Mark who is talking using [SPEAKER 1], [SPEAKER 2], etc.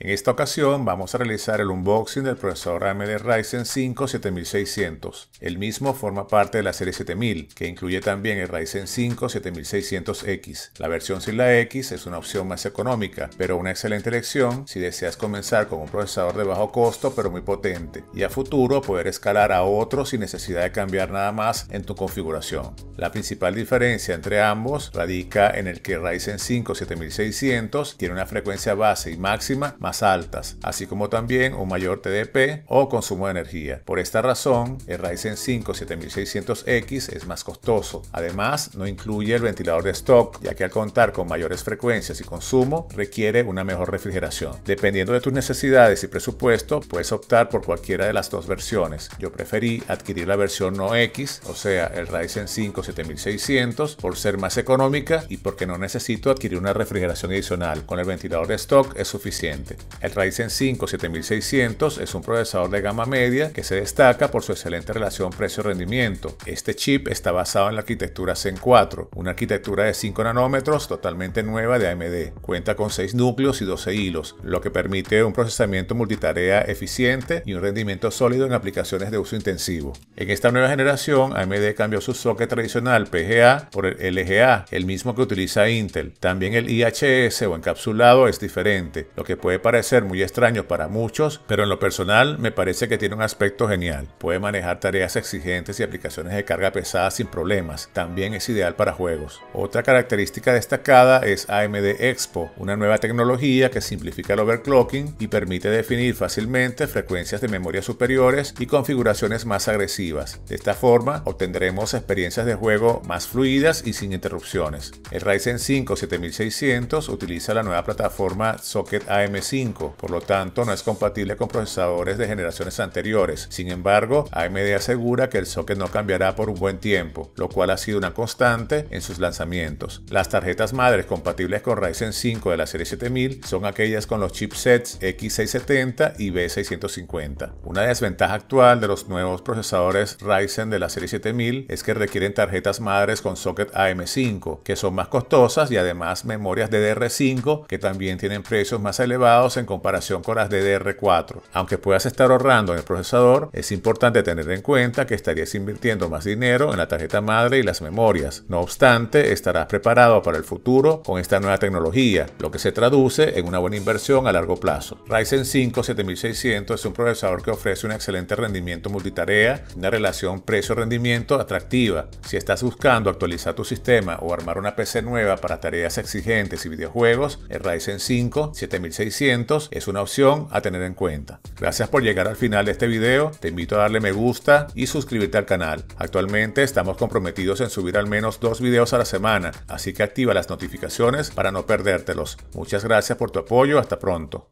[SPEAKER 1] En esta ocasión vamos a realizar el unboxing del procesador AMD Ryzen 5 7600. El mismo forma parte de la serie 7000, que incluye también el Ryzen 5 7600X. La versión sin la X es una opción más económica, pero una excelente elección si deseas comenzar con un procesador de bajo costo pero muy potente, y a futuro poder escalar a otro sin necesidad de cambiar nada más en tu configuración. La principal diferencia entre ambos radica en el que Ryzen 5 7600 tiene una frecuencia base y máxima más altas, así como también un mayor TDP o consumo de energía. Por esta razón, el Ryzen 5 7600X es más costoso. Además, no incluye el ventilador de stock, ya que al contar con mayores frecuencias y consumo, requiere una mejor refrigeración. Dependiendo de tus necesidades y presupuesto, puedes optar por cualquiera de las dos versiones. Yo preferí adquirir la versión no X, o sea, el Ryzen 5 7600, por ser más económica y porque no necesito adquirir una refrigeración adicional. Con el ventilador de stock es suficiente. El Ryzen 5 7600 es un procesador de gama media que se destaca por su excelente relación precio-rendimiento. Este chip está basado en la arquitectura Zen 4, una arquitectura de 5 nanómetros totalmente nueva de AMD. Cuenta con 6 núcleos y 12 hilos, lo que permite un procesamiento multitarea eficiente y un rendimiento sólido en aplicaciones de uso intensivo. En esta nueva generación, AMD cambió su socket tradicional PGA por el LGA, el mismo que utiliza Intel. También el IHS o encapsulado es diferente, lo que puede parecer muy extraño para muchos, pero en lo personal me parece que tiene un aspecto genial. Puede manejar tareas exigentes y aplicaciones de carga pesada sin problemas. También es ideal para juegos. Otra característica destacada es AMD Expo, una nueva tecnología que simplifica el overclocking y permite definir fácilmente frecuencias de memoria superiores y configuraciones más agresivas. De esta forma obtendremos experiencias de juego más fluidas y sin interrupciones. El Ryzen 5 7600 utiliza la nueva plataforma Socket AM5 por lo tanto no es compatible con procesadores de generaciones anteriores. Sin embargo, AMD asegura que el socket no cambiará por un buen tiempo, lo cual ha sido una constante en sus lanzamientos. Las tarjetas madres compatibles con Ryzen 5 de la serie 7000 son aquellas con los chipsets X670 y B650. Una desventaja actual de los nuevos procesadores Ryzen de la serie 7000 es que requieren tarjetas madres con socket AM5, que son más costosas y además memorias DDR5 que también tienen precios más elevados en comparación con las DDR4. Aunque puedas estar ahorrando en el procesador, es importante tener en cuenta que estarías invirtiendo más dinero en la tarjeta madre y las memorias. No obstante, estarás preparado para el futuro con esta nueva tecnología, lo que se traduce en una buena inversión a largo plazo. Ryzen 5 7600 es un procesador que ofrece un excelente rendimiento multitarea, una relación precio-rendimiento atractiva. Si estás buscando actualizar tu sistema o armar una PC nueva para tareas exigentes y videojuegos, el Ryzen 5 7600 es una opción a tener en cuenta. Gracias por llegar al final de este video, te invito a darle me gusta y suscribirte al canal. Actualmente estamos comprometidos en subir al menos dos videos a la semana, así que activa las notificaciones para no perdértelos. Muchas gracias por tu apoyo, hasta pronto.